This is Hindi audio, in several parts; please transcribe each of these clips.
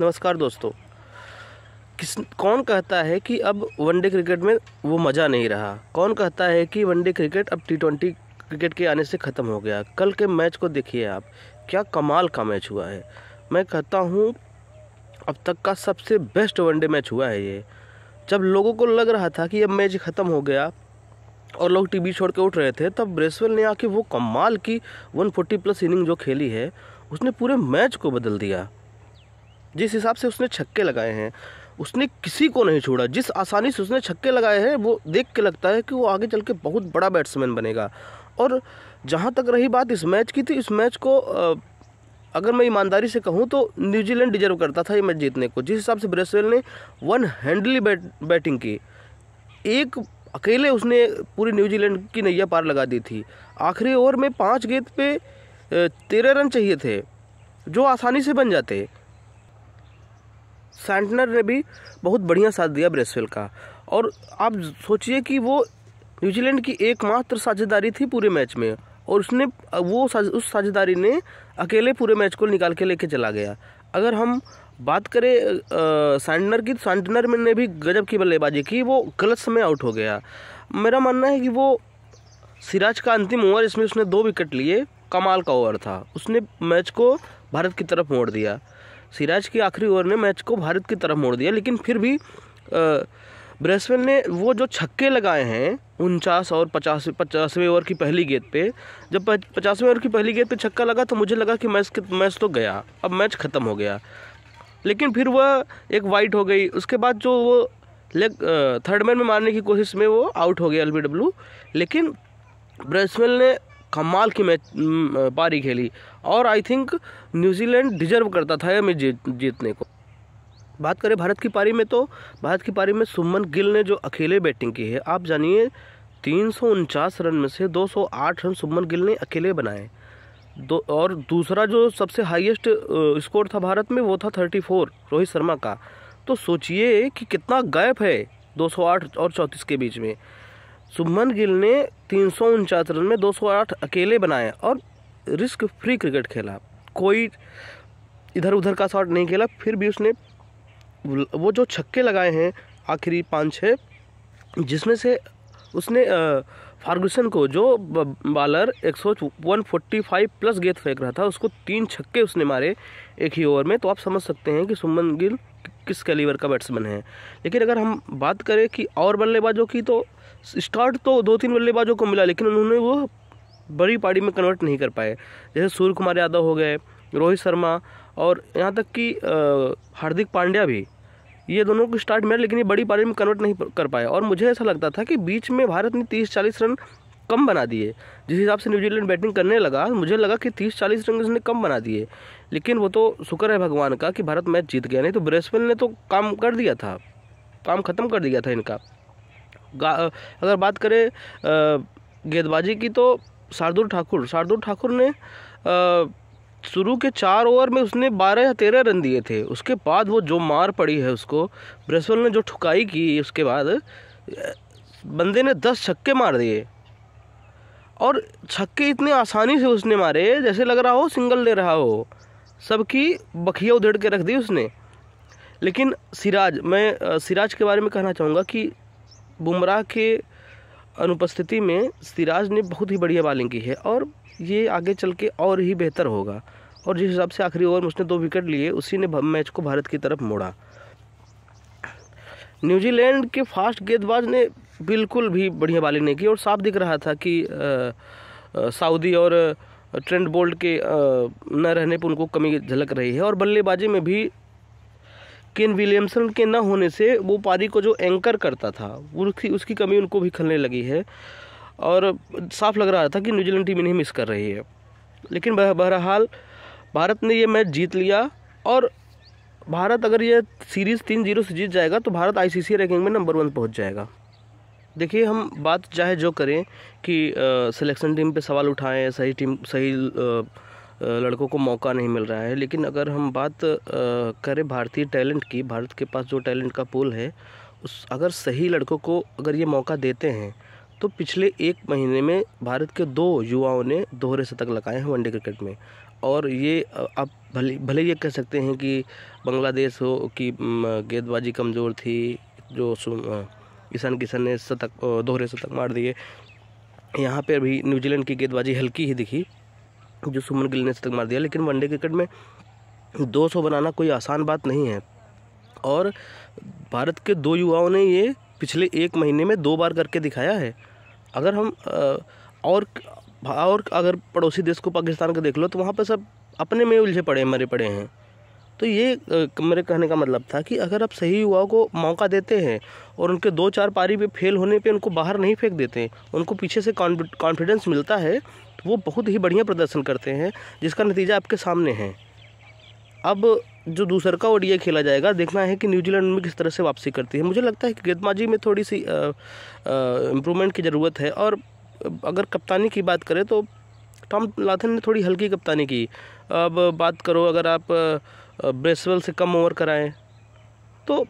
नमस्कार दोस्तों किस कौन कहता है कि अब वनडे क्रिकेट में वो मज़ा नहीं रहा कौन कहता है कि वनडे क्रिकेट अब टी ट्वेंटी क्रिकेट के आने से ख़त्म हो गया कल के मैच को देखिए आप क्या कमाल का मैच हुआ है मैं कहता हूँ अब तक का सबसे बेस्ट वनडे मैच हुआ है ये जब लोगों को लग रहा था कि अब मैच ख़त्म हो गया और लोग टीवी छोड़ के उठ रहे थे तब ब्रेसवेल ने आके वो कमाल की 140 प्लस इनिंग जो खेली है उसने पूरे मैच को बदल दिया जिस हिसाब से उसने छक्के लगाए हैं उसने किसी को नहीं छोड़ा जिस आसानी से उसने छक्के लगाए हैं वो देख के लगता है कि वो आगे चल के बहुत बड़ा बैट्समैन बनेगा और जहाँ तक रही बात इस मैच की तो इस मैच को अगर मैं ईमानदारी से कहूँ तो न्यूजीलैंड डिजर्व करता था ये मैच जीतने को जिस हिसाब से ब्रेसवेल ने वन हैंडली बैट बैटिंग की एक अकेले उसने पूरी न्यूजीलैंड की नैया पार लगा दी थी आखिरी ओवर में पाँच गेंद पे तेरह रन चाहिए थे जो आसानी से बन जाते सैंटनर ने भी बहुत बढ़िया साथ दिया ब्रेसवेल का और आप सोचिए कि वो न्यूजीलैंड की एकमात्र साझेदारी थी पूरे मैच में और उसने वो उस साझेदारी ने अकेले पूरे मैच को निकाल के लेके चला गया अगर हम बात करें सैंडनर की तो सैंडनर ने भी गजब की बल्लेबाजी की वो गलत समय आउट हो गया मेरा मानना है कि वो सिराज का अंतिम ओवर इसमें उसने दो विकेट लिए कमाल का ओवर था उसने मैच को भारत की तरफ मोड़ दिया सिराज की आखिरी ओवर ने मैच को भारत की तरफ मोड़ दिया लेकिन फिर भी ब्रेसवेल ने वो जो छक्के लगाए हैं उनचास और पचास पचासवें ओवर की पहली गेंद पे जब पचासवें ओवर की पहली गेंद पे छक्का लगा तो मुझे लगा कि मैच मैच तो गया अब मैच ख़त्म हो गया लेकिन फिर वह एक वाइट हो गई उसके बाद जो वो लेग थर्ड मैन में मारने की कोशिश में वो आउट हो गया एल लेकिन ब्रेसवेल ने कमाल की मैच पारी खेली और आई थिंक न्यूजीलैंड डिजर्व करता था यह मैच जीत जीतने को बात करें भारत की पारी में तो भारत की पारी में सुमन गिल ने जो अकेले बैटिंग की है आप जानिए तीन रन में से 208 रन सुमन गिल ने अकेले बनाए दो और दूसरा जो सबसे हाईएस्ट स्कोर था भारत में वो था 34 रोहित शर्मा का तो सोचिए कि कितना गैप है 208 और 34 के बीच में शुभमन गिल ने तीन रन में 208 अकेले बनाए और रिस्क फ्री क्रिकेट खेला कोई इधर उधर का शॉट नहीं खेला फिर भी उसने वो जो छक्के लगाए हैं आखिरी पाँच छः जिसमें से उसने फार्गूसन को जो बॉलर एक सौ वन फोर्टी फाइव प्लस गेंद फेंक रहा था उसको तीन छक्के उसने मारे एक ही ओवर में तो आप समझ सकते हैं कि सुमन गिल किस कैलीवर का बैट्समैन है लेकिन अगर हम बात करें कि और बल्लेबाजों की तो स्टार्ट तो दो तीन बल्लेबाजों को मिला लेकिन उन्होंने वो बड़ी पारी में कन्वर्ट नहीं कर पाए जैसे सूर्य कुमार यादव हो गए रोहित शर्मा और यहाँ तक कि हार्दिक पांड्या भी ये दोनों को स्टार्ट मिला लेकिन ये बड़ी पारी में कन्वर्ट नहीं कर पाया और मुझे ऐसा लगता था कि बीच में भारत ने तीस चालीस रन कम बना दिए जिस हिसाब से न्यूजीलैंड बैटिंग करने लगा मुझे लगा कि तीस चालीस रन उसने कम बना दिए लेकिन वो तो शुक्र है भगवान का कि भारत मैच जीत गया नहीं तो ब्रेसवेल ने तो काम कर दिया था काम ख़त्म कर दिया था इनका अगर बात करें गेंदबाजी की तो शार्दुल ठाकुर शार्दुल ठाकुर ने शुरू के चार ओवर में उसने बारह या तेरह रन दिए थे उसके बाद वो जो मार पड़ी है उसको ब्रेसवेल ने जो ठुकाई की उसके बाद बंदे ने दस छक्के मार दिए और छक्के इतने आसानी से उसने मारे जैसे लग रहा हो सिंगल ले रहा हो सबकी बखिया उधेड़ के रख दी उसने लेकिन सिराज मैं सिराज के बारे में कहना चाहूँगा कि बुमराह के अनुपस्थिति में सिराज ने बहुत ही बढ़िया बॉलिंग की है और ये आगे चल के और ही बेहतर होगा और जिस हिसाब से आखिरी ओवर में उसने दो विकेट लिए उसी ने मैच को भारत की तरफ मोड़ा न्यूजीलैंड के फास्ट गेंदबाज ने बिल्कुल भी बढ़िया बॉलिंग नहीं की और साफ दिख रहा था कि सऊदी और ट्रेंड बोल्ट के न रहने पर उनको कमी झलक रही है और बल्लेबाजी में भी केन विलियमसन के न होने से वो पारी को जो एंकर करता था उसकी उसकी कमी उनको भी खलने लगी है और साफ लग रहा था कि न्यूजीलैंड टीम इन्हें मिस कर रही है लेकिन बहरहाल भारत ने ये मैच जीत लिया और भारत अगर ये सीरीज़ तीन जीरो से जीत जाएगा तो भारत आईसीसी रैंकिंग में नंबर वन पहुंच जाएगा देखिए हम बात चाहे जो करें कि सिलेक्शन टीम पे सवाल उठाएं सही टीम सही लड़कों को मौका नहीं मिल रहा है लेकिन अगर हम बात करें भारतीय टैलेंट की भारत के पास जो टैलेंट का पुल है उस अगर सही लड़कों को अगर ये मौका देते हैं तो पिछले एक महीने में भारत के दो युवाओं ने दोहरे शतक लगाए हैं वनडे क्रिकेट में और ये आप भले भले ये कह सकते हैं कि बांग्लादेश हो कि गेंदबाजी कमज़ोर थी जो ईशान किशन ने शतक दोहरे शतक मार दिए यहाँ पर भी न्यूजीलैंड की गेंदबाजी हल्की ही दिखी जो सुमन गिल ने शतक मार दिया लेकिन वनडे क्रिकेट में 200 बनाना कोई आसान बात नहीं है और भारत के दो युवाओं ने ये पिछले एक महीने में दो बार करके दिखाया है अगर हम और और अगर पड़ोसी देश को पाकिस्तान का देख लो तो वहाँ पर सब अपने में उलझे पड़े मरे पड़े हैं तो ये मेरे कहने का मतलब था कि अगर आप सही युवाओं को मौका देते हैं और उनके दो चार पारी पे फेल होने पे उनको बाहर नहीं फेंक देते उनको पीछे से कॉन्फिडेंस मिलता है तो वो बहुत ही बढ़िया प्रदर्शन करते हैं जिसका नतीजा आपके सामने है अब जो दूसर का ओडीए खेला जाएगा देखना है कि न्यूजीलैंड में किस तरह से वापसी करती है मुझे लगता है कि गेंदबाजी में थोड़ी सी इम्प्रूवमेंट की ज़रूरत है और अगर कप्तानी की बात करें तो टॉम लाथन ने थोड़ी हल्की कप्तानी की अब बात करो अगर आप ब्रेसवेल से कम ओवर कराएं तो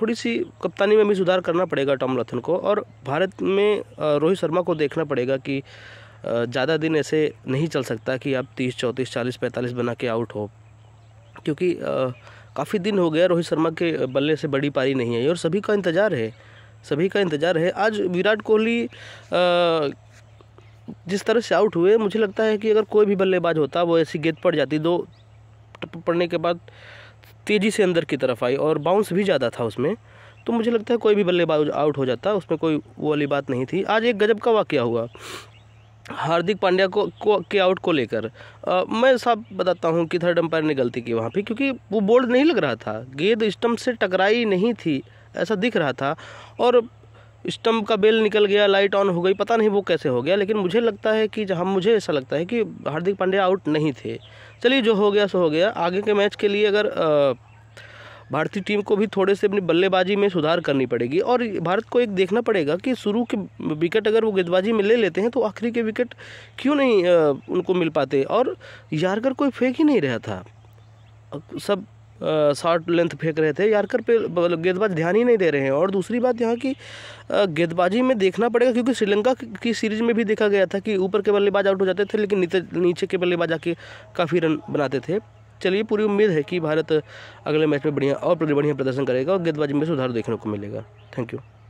थोड़ी सी कप्तानी में भी सुधार करना पड़ेगा टॉम लथन को और भारत में रोहित शर्मा को देखना पड़ेगा कि ज़्यादा दिन ऐसे नहीं चल सकता कि आप तीस चौंतीस चालीस पैंतालीस बना के आउट हो क्योंकि काफ़ी दिन हो गया रोहित शर्मा के बल्ले से बड़ी पारी नहीं आई और सभी का इंतज़ार है सभी का इंतज़ार है आज विराट कोहली जिस तरह से आउट हुए मुझे लगता है कि अगर कोई भी बल्लेबाज होता वो ऐसी गेंद पड़ जाती दो लेफ्ट पड़ने के बाद तेज़ी से अंदर की तरफ आई और बाउंस भी ज़्यादा था उसमें तो मुझे लगता है कोई भी बल्लेबाज आउट हो जाता उसमें कोई वो वाली बात नहीं थी आज एक गजब का वाक्य हुआ हार्दिक पांड्या को, को के आउट को लेकर मैं सब बताता हूँ कि थर्ड अंपायर ने गलती की वहाँ पर क्योंकि वो बोल्ड नहीं लग रहा था गेंद स्टम्प से टकराई नहीं थी ऐसा दिख रहा था और स्टम्प का बेल निकल गया लाइट ऑन हो गई पता नहीं वो कैसे हो गया लेकिन मुझे लगता है कि जहाँ मुझे ऐसा लगता है कि हार्दिक पांड्या आउट नहीं थे चलिए जो हो गया सो हो गया आगे के मैच के लिए अगर भारतीय टीम को भी थोड़े से अपनी बल्लेबाजी में सुधार करनी पड़ेगी और भारत को एक देखना पड़ेगा कि शुरू के विकेट अगर वो गेंदबाजी में ले लेते हैं तो आखिरी के विकेट क्यों नहीं उनको मिल पाते और यारकर कोई फेंक ही नहीं रहा था सब शॉर्ट लेंथ फेंक रहे थे कर पे मतलब गेंदबाज ध्यान ही नहीं दे रहे हैं और दूसरी बात यहाँ की गेंदबाजी में देखना पड़ेगा क्योंकि श्रीलंका की सीरीज में भी देखा गया था कि ऊपर के बल्लेबाज आउट हो जाते थे लेकिन नीचे के बल्लेबाज आके काफ़ी रन बनाते थे चलिए पूरी उम्मीद है कि भारत अगले मैच में बढ़िया और बढ़िया प्रदर्शन करेगा और गेंदबाजी में सुधार देखने को मिलेगा थैंक यू